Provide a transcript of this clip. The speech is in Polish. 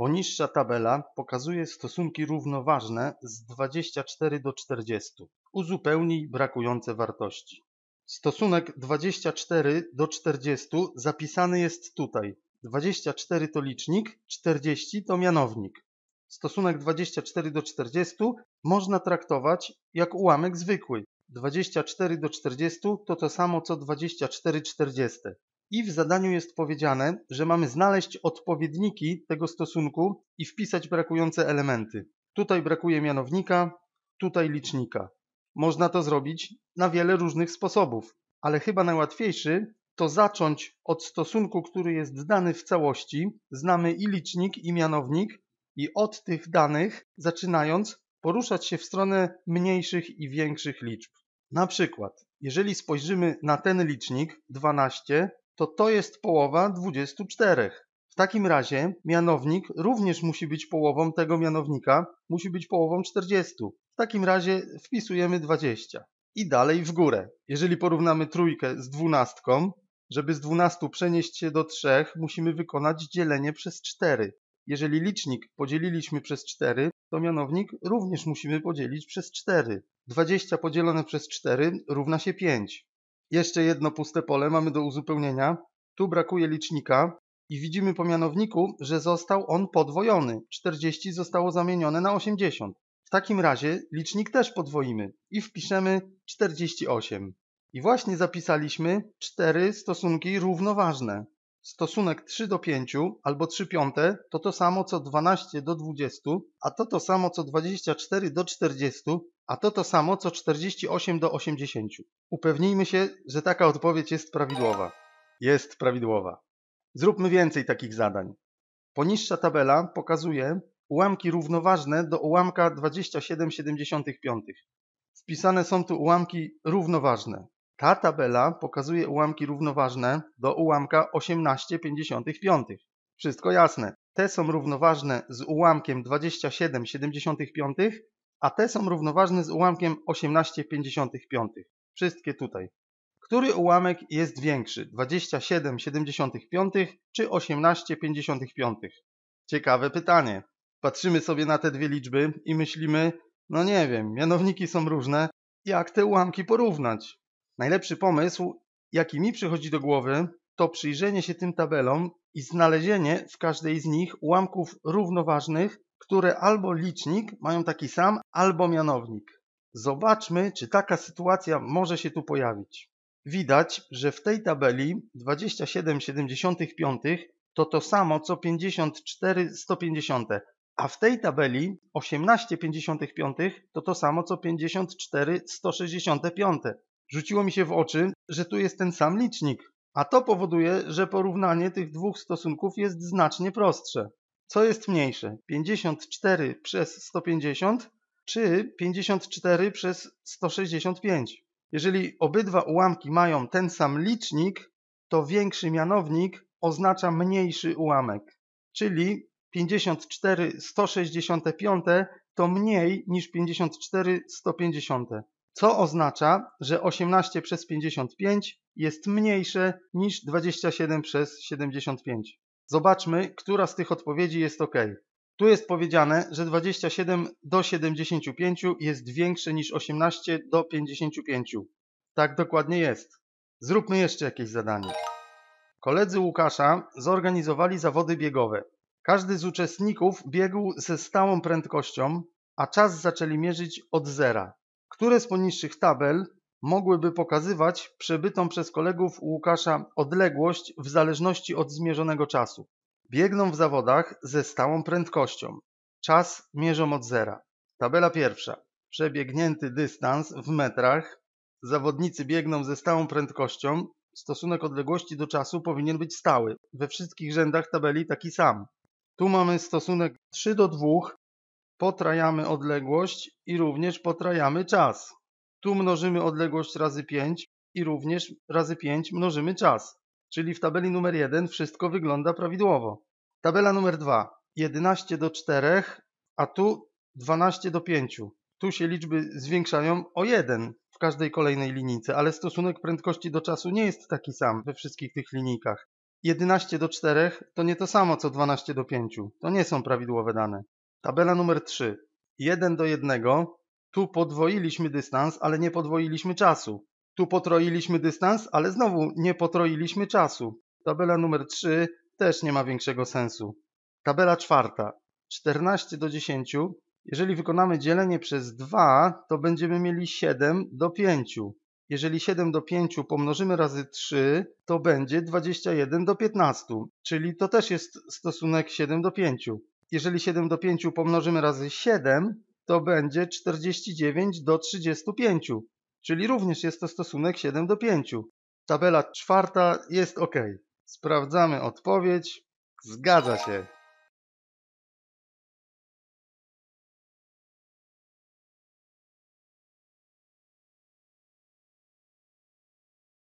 Poniższa tabela pokazuje stosunki równoważne z 24 do 40. Uzupełnij brakujące wartości. Stosunek 24 do 40 zapisany jest tutaj. 24 to licznik, 40 to mianownik. Stosunek 24 do 40 można traktować jak ułamek zwykły. 24 do 40 to to samo co 24 40 i w zadaniu jest powiedziane, że mamy znaleźć odpowiedniki tego stosunku i wpisać brakujące elementy. Tutaj brakuje mianownika, tutaj licznika. Można to zrobić na wiele różnych sposobów, ale chyba najłatwiejszy to zacząć od stosunku, który jest dany w całości. Znamy i licznik, i mianownik, i od tych danych, zaczynając, poruszać się w stronę mniejszych i większych liczb. Na przykład, jeżeli spojrzymy na ten licznik 12, to to jest połowa 24. W takim razie mianownik również musi być połową tego mianownika, musi być połową 40. W takim razie wpisujemy 20 i dalej w górę. Jeżeli porównamy trójkę z dwunastką, żeby z 12 przenieść się do 3, musimy wykonać dzielenie przez 4. Jeżeli licznik podzieliliśmy przez 4, to mianownik również musimy podzielić przez 4. 20 podzielone przez 4 równa się 5. Jeszcze jedno puste pole mamy do uzupełnienia. Tu brakuje licznika i widzimy po mianowniku, że został on podwojony. 40 zostało zamienione na 80. W takim razie licznik też podwoimy i wpiszemy 48. I właśnie zapisaliśmy cztery stosunki równoważne stosunek 3 do 5 albo 3 piąte to to samo co 12 do 20, a to to samo co 24 do 40, a to to samo co 48 do 80. Upewnijmy się, że taka odpowiedź jest prawidłowa. Jest prawidłowa. Zróbmy więcej takich zadań. Poniższa tabela pokazuje ułamki równoważne do ułamka 27,75. Wpisane są tu ułamki równoważne. Ta tabela pokazuje ułamki równoważne do ułamka 18,55. Wszystko jasne. Te są równoważne z ułamkiem 27,75, a te są równoważne z ułamkiem 18,55. Wszystkie tutaj. Który ułamek jest większy? 27,75 czy 18,55? Ciekawe pytanie. Patrzymy sobie na te dwie liczby i myślimy, no nie wiem, mianowniki są różne, jak te ułamki porównać? Najlepszy pomysł, jaki mi przychodzi do głowy, to przyjrzenie się tym tabelom i znalezienie w każdej z nich ułamków równoważnych, które albo licznik mają taki sam, albo mianownik. Zobaczmy, czy taka sytuacja może się tu pojawić. Widać, że w tej tabeli 27,75 to to samo co 54,150, a w tej tabeli 18,55 to to samo co 54,165 rzuciło mi się w oczy, że tu jest ten sam licznik, a to powoduje, że porównanie tych dwóch stosunków jest znacznie prostsze. Co jest mniejsze, 54 przez 150 czy 54 przez 165? Jeżeli obydwa ułamki mają ten sam licznik, to większy mianownik oznacza mniejszy ułamek, czyli 54 165 to mniej niż 54 150 co oznacza, że 18 przez 55 jest mniejsze niż 27 przez 75. Zobaczmy, która z tych odpowiedzi jest ok. Tu jest powiedziane, że 27 do 75 jest większe niż 18 do 55. Tak dokładnie jest. Zróbmy jeszcze jakieś zadanie. Koledzy Łukasza zorganizowali zawody biegowe. Każdy z uczestników biegł ze stałą prędkością, a czas zaczęli mierzyć od zera które z poniższych tabel mogłyby pokazywać przebytą przez kolegów Łukasza odległość w zależności od zmierzonego czasu. Biegną w zawodach ze stałą prędkością. Czas mierzą od zera. Tabela pierwsza. Przebiegnięty dystans w metrach. Zawodnicy biegną ze stałą prędkością. Stosunek odległości do czasu powinien być stały. We wszystkich rzędach tabeli taki sam. Tu mamy stosunek 3 do 2 potrajamy odległość i również potrajamy czas. Tu mnożymy odległość razy 5 i również razy 5 mnożymy czas. Czyli w tabeli numer 1 wszystko wygląda prawidłowo. Tabela numer 2. 11 do 4, a tu 12 do 5. Tu się liczby zwiększają o 1 w każdej kolejnej linijce, ale stosunek prędkości do czasu nie jest taki sam we wszystkich tych linijkach. 11 do 4 to nie to samo co 12 do 5. To nie są prawidłowe dane. Tabela numer 3. 1 do 1. Tu podwoiliśmy dystans, ale nie podwoiliśmy czasu. Tu potroiliśmy dystans, ale znowu nie potroiliśmy czasu. Tabela numer 3 też nie ma większego sensu. Tabela czwarta. 14 do 10. Jeżeli wykonamy dzielenie przez 2, to będziemy mieli 7 do 5. Jeżeli 7 do 5 pomnożymy razy 3, to będzie 21 do 15, czyli to też jest stosunek 7 do 5 jeżeli 7 do 5 pomnożymy razy 7, to będzie 49 do 35, czyli również jest to stosunek 7 do 5. Tabela czwarta jest ok. Sprawdzamy odpowiedź. Zgadza się.